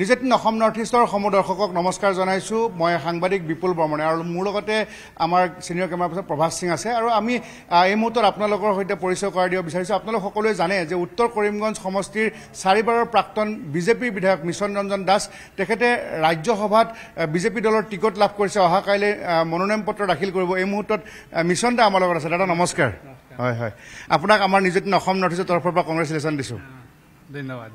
নিজেটিন Assam north ইষ্টৰ সমূহ দৰ্শকক নমস্কাৰ জনাইছোঁ মই সাংবাদিক বিপুল বৰ্মনে আৰু মোৰ লগতে আমাৰ senior camera person Prabhas Singh আছে আৰু আমি এই মুহূৰ্তত আপোনালোকৰ সৈতে পৰিচয় কৰাই দিব বিচাৰিছোঁ আপোনালোক সকলোৱে জানে যে উত্তৰ কৰিমগঞ্জ সমষ্টিৰ চাৰিবাৰৰ প্ৰাক্তন বিজেপিৰ বিধায়ক মিছন ৰঞ্জন দাস তেখেতে ৰাজ্যসভাত বিজেপি দলৰ টিকট লাভ কৰিছে অহা কাইলৈ মনোনয়ন পত্ৰ দাখিল কৰিব এই মুহূৰ্তত মিছন দা আমাৰ লগত আছে দাদা নমস্কাৰ হয় হয় আপোনাক আমাৰ নিজেটিন অসম নৰ্থ ইষ্টৰ তৰফৰ পৰা কংগ্ৰেচুলেশ্যন দিছোঁ ধন্যবাদ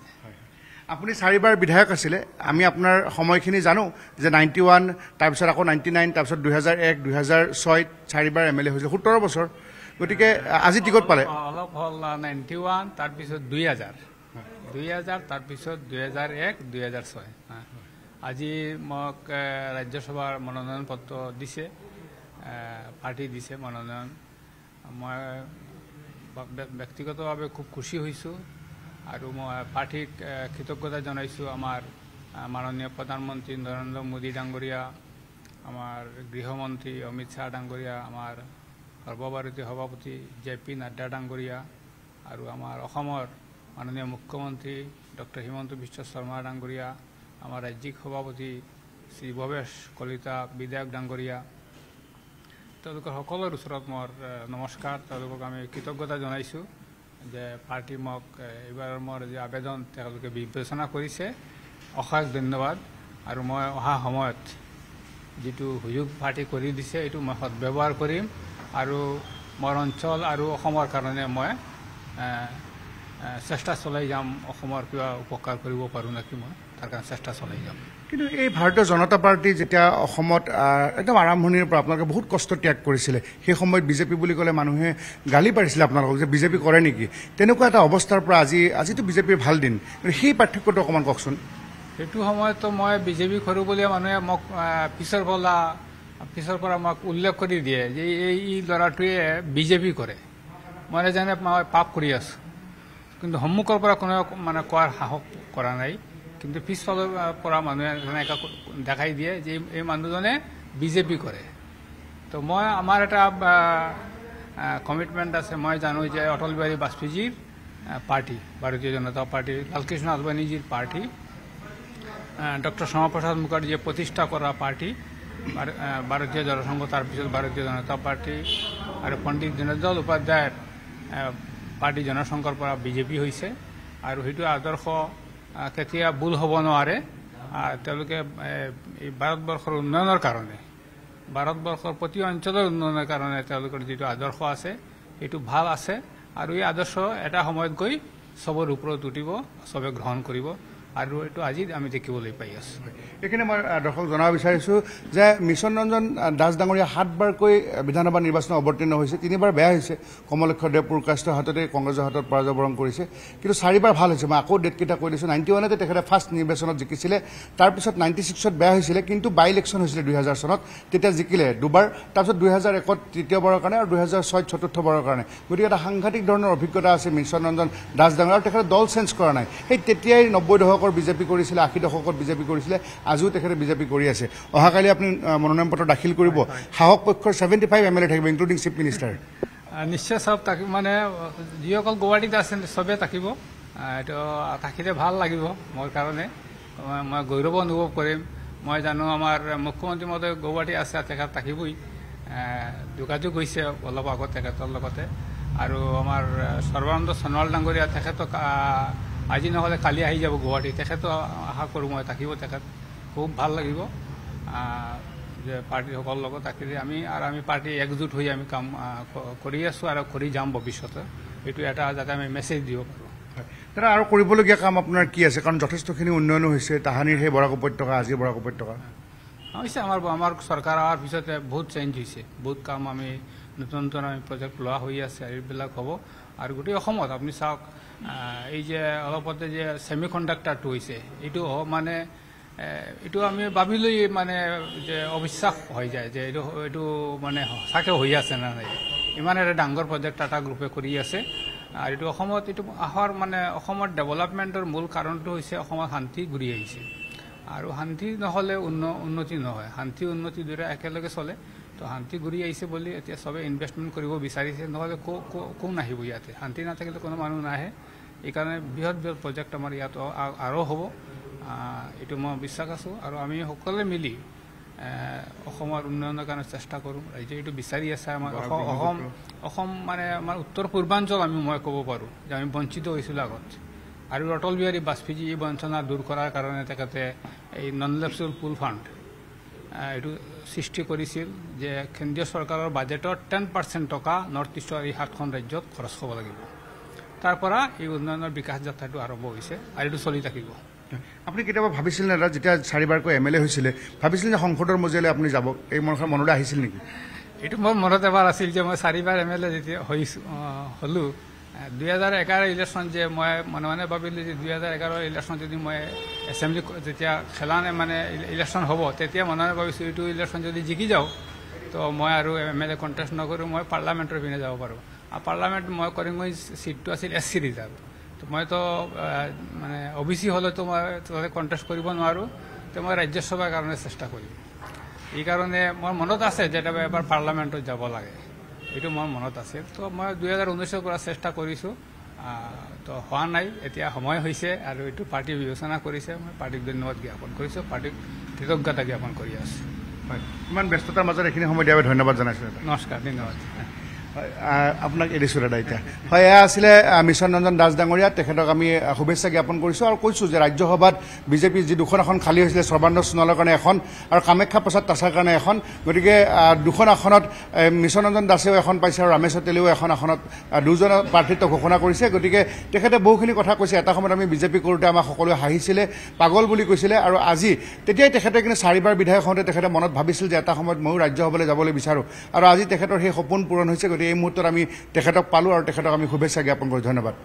আপুনি চাৰিবাৰ বিধায়ক আছিলে আমি আপোনাৰ সময়খিনি জানো যে নাইণ্টি ওৱান তাৰপিছত আকৌ নাইণ্টি নাইন তাৰপিছত দুহেজাৰ এক দুহেজাৰ ছয়ত চাৰিবাৰ এম এল এ হৈছিল সোতৰ বছৰ গতিকে আজি টিকট পালে অলপ হ'ল নাইণ্টি ওৱান তাৰপিছত দুই হাজাৰ দুই হাজাৰ তাৰপিছত দুহেজাৰ এক দুই দুহেজাৰ ছয় আজি মোক ৰাজ্যসভাৰ মনোনয়ন পত্ৰ দিছে পাৰ্টি দিছে মনোনয়ন মই ব্যক্তিগতভাৱে খুব খুচি হৈছোঁ আৰু মই পাৰ্টীক কৃতজ্ঞতা জনাইছোঁ আমাৰ মাননীয় প্ৰধানমন্ত্ৰী নৰেন্দ্ৰ মোদী ডাঙৰীয়া আমাৰ গৃহমন্ত্ৰী অমিত শাহ ডাঙৰীয়া আমাৰ সৰ্বভাৰতীয় সভাপতি জে পি নাড্ডা ডাঙৰীয়া আৰু আমাৰ অসমৰ মাননীয় মুখ্যমন্ত্ৰী ডক্টৰ হিমন্ত বিশ্ব শৰ্মা ডাঙৰীয়া আমাৰ ৰাজ্যিক সভাপতি শ্ৰী ভৱেশ কলিতা বিধায়ক ডাঙৰীয়া তেওঁলোকৰ সকলোৰ ওচৰত মোৰ নমস্কাৰ তেওঁলোকক আমি কৃতজ্ঞতা জনাইছোঁ যে পাৰ্টি মোক এইবাৰ মোৰ যি আবেদন তেওঁলোকে বিবেচনা কৰিছে অশেষ ধন্যবাদ আৰু মই অহা সময়ত যিটো সুযোগ পাৰ্টি কৰি দিছে এইটো মই সদব্যৱহাৰ কৰিম আৰু মোৰ অঞ্চল আৰু অসমৰ কাৰণে মই চেষ্টা চলাই যাম অসমৰ কিবা উপকাৰ কৰিব পাৰোঁ নেকি মই তাৰ কাৰণে চেষ্টা চলাই যাম কিন্তু এই ভাৰতীয় জনতা পাৰ্টি যেতিয়া অসমত একদম আৰম্ভণিৰ পৰা আপোনালোকে বহুত কষ্ট ত্যাগ কৰিছিলে সেই সময়ত বিজেপি বুলি ক'লে মানুহে গালি পাৰিছিলে আপোনালোকক যে বিজেপি কৰে নেকি তেনেকুৱা এটা অৱস্থাৰ পৰা আজি আজিতো বিজেপিৰ ভাল দিন কিন্তু সেই পাৰ্থক্যটো অকণমান কওকচোন সেইটো সময়তো মই বিজেপি কৰোঁ বুলিয়ে মানুহে মোক পিছৰ পৰা পিছৰ পৰা মোক উল্লেখ কৰি দিয়ে যে এই ল'ৰাটোৱে বিজেপি কৰে মই যেনে মই পাপ কৰি আছোঁ কিন্তু সন্মুখৰ পৰা কোনো মানে কোৱাৰ সাহস কৰা নাই কিন্তু পিছফালৰ পৰা মানুহে এনেকৈ দেখাই দিয়ে যে এই মানুহজনে বিজেপি কৰে তো মই আমাৰ এটা কমিটমেণ্ট আছে মই জানো যে অটল বিহাৰী বাজপেয়ীজীৰ পাৰ্টি ভাৰতীয় জনতা পাৰ্টি লালকৃষ্ণ আদৱানীজীৰ পাৰ্টী ডক্টৰ শ্যামাপ্ৰসাদ মুখাৰ্জীয়ে প্ৰতিষ্ঠা কৰা পাৰ্টি ভাৰতীয় জনসংঘ তাৰপিছত ভাৰতীয় জনতা পাৰ্টী আৰু পণ্ডিত দীনদয়াল উপাধ্যায়ৰ পাৰ্টি জনসংঘৰ পৰা বিজেপি হৈছে আৰু সেইটো আদৰ্শ কেতিয়া ভুল হ'ব নোৱাৰে তেওঁলোকে এই ভাৰতবৰ্ষৰ উন্নয়নৰ কাৰণে ভাৰতবৰ্ষৰ প্ৰতি অঞ্চলৰ উন্নয়নৰ কাৰণে তেওঁলোকৰ যিটো আদৰ্শ আছে সেইটো ভাল আছে আৰু এই আদৰ্শ এটা সময়ত গৈ চবৰ ওপৰত উঠিব চবে গ্ৰহণ কৰিব আৰু এইটো আজি আমি দেখিবলৈ পাই আছো এইখিনি মই দৰ্শক জনাব বিচাৰিছোঁ যে মিছন ৰঞ্জন দাস ডাঙৰীয়া সাতবাৰকৈ বিধানসভা নিৰ্বাচনত অৱতীৰ্ণ হৈছে তিনিবাৰ বেয়া হৈছে কমলক্ষ দেৱ পুৰকাষ্টৰ হাততে কংগ্ৰেছৰ হাতত পৰাজয়বৰণ কৰিছে কিন্তু চাৰিবাৰ ভাল হৈছে মই আকৌ ডেটকেইটা কৈ দিছোঁ নাইণ্টি ওৱানতে তেখেতে ফাৰ্ষ্ট নিৰ্বাচনত জিকিছিলে তাৰপিছত নাইণ্টি ছিক্সত বেয়া হৈছিলে কিন্তু বাই ইলেকশ্যন হৈছিলে দুহেজাৰ চনত তেতিয়া জিকিলে দুবাৰ তাৰপিছত দুহেজাৰ একত তৃতীয়বাৰৰ কাৰণে আৰু দুহেজাৰ ছয়ত চতুৰ্থবাৰৰ কাৰণে গতিকে এটা সাংঘাতিক ধৰণৰ অভিজ্ঞতা আছে মিছন ৰঞ্জন দাস ডাঙৰীয়া আৰু তেখেতে দল চেঞ্জ কৰা নাই সেই তেতিয়াই নব্বৈ দশক দশকৰ বিজেপি কৰিছিলে আশী দশকত বিজেপি কৰিছিলে আজিও তেখেতে বিজেপি কৰি আছে অহাকালি আপুনি মনোনয়ন পত্ৰ দাখিল কৰিব শাসক পক্ষৰ seventy five M L A থাকিব ইনক্লুডিং চিফ মিনিষ্টাৰ নিশ্চয় চব মানে যিসকল গুৱাহাটীত আছে চবেই থাকিব এইটো থাকিলে ভাল লাগিব মোৰ কাৰণে মই গৌৰৱ অনুভৱ কৰিম মই জানো আমাৰ মুখ্যমন্ত্ৰী মতে গুৱাহাটী আছে তেখেত থাকিবই যোগাযোগ হৈছে অলপ আগত তেখেতৰ লগতে আৰু আমাৰ সৰ্বানন্দ সোণোৱাল ডাঙৰীয়া তেখেতক আজি নহ'লে কালি আহি যাব গুৱাহাটী তেখেতো আশা কৰোঁ মই থাকিব তেখেত খুব ভাল লাগিব যে পাৰ্টীসকলৰ লগত থাকিলে আমি আৰু আমি পাৰ্টি একজুট হৈ আমি কাম কৰি আছোঁ আৰু কৰি যাম ভৱিষ্যতে এইটো এটা যাতে আমি মেছেজ দিব পাৰোঁ দাদা আৰু কৰিবলগীয়া কাম আপোনাৰ কি আছে কাৰণ যথেষ্টখিনি উন্নয়নো হৈছে তাহানিৰ সেই বৰাক উপত্যকা আজি বৰাক উপত্যকা হৈছে আমাৰ আমাৰ চৰকাৰ অহাৰ পিছতে বহুত চেঞ্জ হৈছে বহুত কাম আমি নতুন নতুন আমি প্ৰজেক্ট লোৱা হৈ আছে এইবিলাক হ'ব আৰু গোটেই অসমত আপুনি চাওক এই যে অলপতে যে ছেমি কণ্ডাক্টাৰটো হৈছে এইটো মানে এইটো আমি ভাবি লৈ মানে যে অবিশ্বাস হৈ যায় যে এইটো এইটো মানে সঁচাকৈ হৈ আছে নে নাই ইমান এটা ডাঙৰ প্ৰজেক্ট টাটা গ্ৰুপে কৰি আছে আৰু এইটো অসমত এইটো অহাৰ মানে অসমত ডেভেলপমেণ্টৰ মূল কাৰণটো হৈছে অসমত শান্তি ঘূৰি আহিছে আৰু শান্তি নহ'লে উন্ন উন্নতি নহয় শান্তি উন্নতি দুয়োটা একেলগে চলে তো শান্তি ঘূৰি আহিছে বুলি এতিয়া চবে ইনভেষ্টমেণ্ট কৰিব বিচাৰিছে নহ'লে কোন আহিব ইয়াতে শান্তি নাথাকিলে কোনো মানুহ নাহে এইকাৰণে বৃহৎ বৃহৎ প্ৰজেক্ট আমাৰ ইয়াত আৰু হ'ব এইটো মই বিশ্বাস আছোঁ আৰু আমি সকলোৱে মিলি অসমৰ উন্নয়নৰ কাৰণে চেষ্টা কৰোঁ ৰাইজে এইটো বিচাৰি আছে আমাৰ অসম অসম মানে আমাৰ উত্তৰ পূৰ্বাঞ্চল আমি মই ক'ব পাৰোঁ যে আমি বঞ্চিত হৈছিলোঁ আগত আৰু অটল বিহাৰী বাজপেয়ী এই বঞ্চনা দূৰ কৰাৰ কাৰণে তেখেতে এই নন লেপচুৱেল পুল ফাণ্ড এইটো সৃষ্টি কৰিছিল যে কেন্দ্ৰীয় চৰকাৰৰ বাজেটৰ টেন পাৰ্চেণ্ট টকা নৰ্থ ইষ্টৰ এই সাতখন ৰাজ্যত খৰচ হ'ব লাগিব তাৰ পৰা এই উন্নয়নৰ বিকাশ যাত্ৰাটো আৰম্ভ হৈছে আৰু এইটো চলি থাকিব আপুনি কেতিয়াবা ভাবিছিল নে যেতিয়া চাৰিবাৰকৈ এম এল এ হৈছিলে ভাবিছিল যে সংসদৰ মজিয়ালৈ আপুনি যাব এই মনত মনলৈ আহিছিল নেকি এইটো মোৰ মনত এবাৰ আছিল যে মই চাৰিবাৰ এম এল এ যেতিয়া হৈছোঁ হ'লোঁ দুহেজাৰ এঘাৰ ইলেকশ্যন যে মই মনে মনে ভাবিলোঁ যে দুহেজাৰ এঘাৰ ইলেকশ্যন যদি মই এছেম্বলি যেতিয়া খেলা নাই মানে ইলেকশ্যন হ'ব তেতিয়া মনে মানে ভাবিছোঁ এইটো ইলেকশ্যন যদি জিকি যাওঁ তো মই আৰু এম এল এ কণ্টেষ্ট নকৰোঁ মই পাৰ্লামেণ্টৰ পিনে যাব পাৰোঁ আৰু পাৰ্লামেণ্ট মই কৰিম মই ছিটটো আছিল এছ চি ৰিজাৰ্ভ তো মইতো মানে অ বি চি হ'লেতো মই তাতে কণ্টেষ্ট কৰিব নোৱাৰোঁ তো মই ৰাজ্যসভাৰ কাৰণে চেষ্টা কৰিম এইকাৰণে মোৰ মনত আছে যে এবাৰ পাৰ্লামেণ্টত যাব লাগে এইটো মোৰ মনত আছে তো মই দুহেজাৰ ঊনৈছৰ পৰা চেষ্টা কৰিছোঁ তো হোৱা নাই এতিয়া সময় হৈছে আৰু এইটো পাৰ্টীয়ে বিবেচনা কৰিছে মই পাৰ্টীক ধন্যবাদ জ্ঞাপন কৰিছোঁ পাৰ্টীক কৃতজ্ঞতা জ্ঞাপন কৰি আছোঁ হয় ইমান ব্যস্ততাৰ মাজত এইখিনি সময় দিয়াৰ বাবে ধন্যবাদ জনাইছোঁ নমস্কাৰ ধন্যবাদ আপোনাক এৰিছো দাদা এতিয়া হয় এয়া আছিলে মিছন ৰঞ্জন দাস ডাঙৰীয়া তেখেতক আমি শুভেচ্ছা জ্ঞাপন কৰিছোঁ আৰু কৈছোঁ যে ৰাজ্যসভাত বিজেপিৰ যি দুখন আসন খালী হৈছিলে সৰ্বানন্দ সোণোৱালৰ কাৰণে এখন আৰু কামাখ্যা প্ৰসাদ তাছাৰ কাৰণে এখন গতিকে দুখন আসনত মিছন ৰঞ্জন দাসেও এখন পাইছে আৰু ৰামেশ্বৰ তেলেও এখন আসনত দুজন প্ৰাৰ্থিত্ব ঘোষণা কৰিছে গতিকে তেখেতে বহুখিনি কথা কৈছে এটা সময়ত আমি বিজেপি কৰোঁতে আমাক সকলোৱে হাঁহিছিলে পাগল বুলি কৈছিলে আৰু আজি তেতিয়াই তেখেতে কিন্তু চাৰিবাৰ বিধায়ক হওঁতে তেখেতে মনত ভাবিছিল যে এটা সময়ত ময়ো ৰাজ্যসভালৈ যাবলৈ বিচাৰোঁ আৰু আজি তেখেতৰ সেই সপোন পূৰণ হৈছে গতিকে এই মুহূৰ্তত আমি তেখেতক পালোঁ আৰু তেখেতক আমি শুভেচ্ছা জ্ঞাপন কৰোঁ ধন্যবাদ